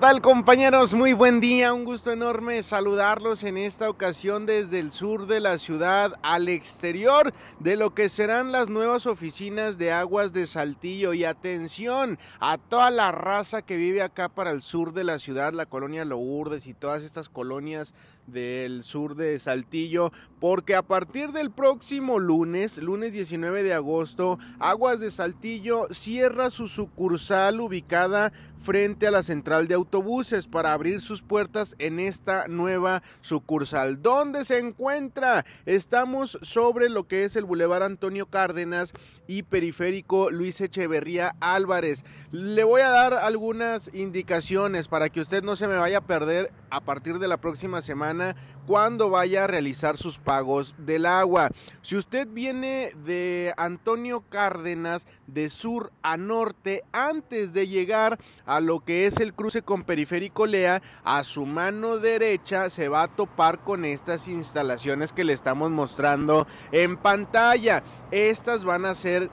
tal compañeros? Muy buen día, un gusto enorme saludarlos en esta ocasión desde el sur de la ciudad al exterior de lo que serán las nuevas oficinas de aguas de Saltillo y atención a toda la raza que vive acá para el sur de la ciudad, la colonia Lourdes y todas estas colonias del sur de Saltillo, porque a partir del próximo lunes, lunes 19 de agosto, Aguas de Saltillo cierra su sucursal ubicada frente a la central de autobuses para abrir sus puertas en esta nueva sucursal. ¿Dónde se encuentra? Estamos sobre lo que es el Boulevard Antonio Cárdenas y Periférico Luis Echeverría Álvarez. Le voy a dar algunas indicaciones para que usted no se me vaya a perder a partir de la próxima semana cuando vaya a realizar sus pagos del agua. Si usted viene de Antonio Cárdenas de sur a norte antes de llegar a lo que es el cruce con Periférico Lea, a su mano derecha se va a topar con estas instalaciones que le estamos mostrando en pantalla. Estas van a ser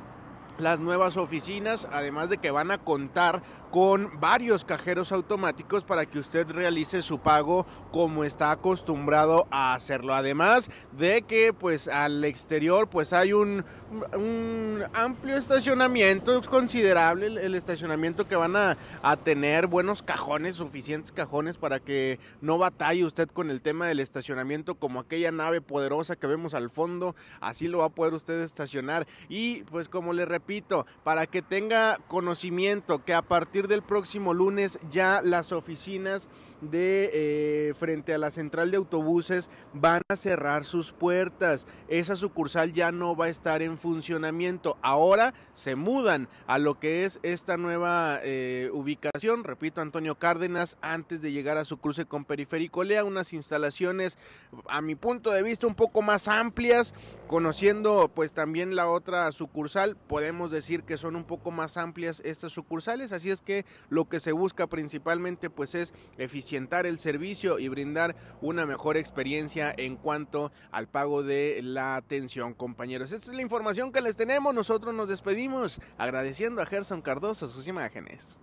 las nuevas oficinas, además de que van a contar con varios cajeros automáticos para que usted realice su pago como está acostumbrado a hacerlo. Además de que pues al exterior pues hay un, amplio estacionamiento, es considerable el, estacionamiento que van a, a tener, buenos cajones, suficientes cajones para que no batalle usted con el tema del estacionamiento como aquella nave poderosa que vemos al fondo, así lo va a poder usted estacionar y pues como le repito, repito, para que tenga conocimiento que a partir del próximo lunes ya las oficinas de eh, frente a la central de autobuses van a cerrar sus puertas. Esa sucursal ya no va a estar en funcionamiento. Ahora se mudan a lo que es esta nueva eh, ubicación. Repito, Antonio Cárdenas, antes de llegar a su cruce con Periférico Lea, unas instalaciones, a mi punto de vista, un poco más amplias, conociendo pues también la otra sucursal, podemos decir que son un poco más amplias estas sucursales, así es que lo que se busca principalmente pues es eficientar el servicio y brindar una mejor experiencia en cuanto al pago de la atención, compañeros. Esta es la información que les tenemos, nosotros nos despedimos agradeciendo a Gerson Cardoso sus imágenes.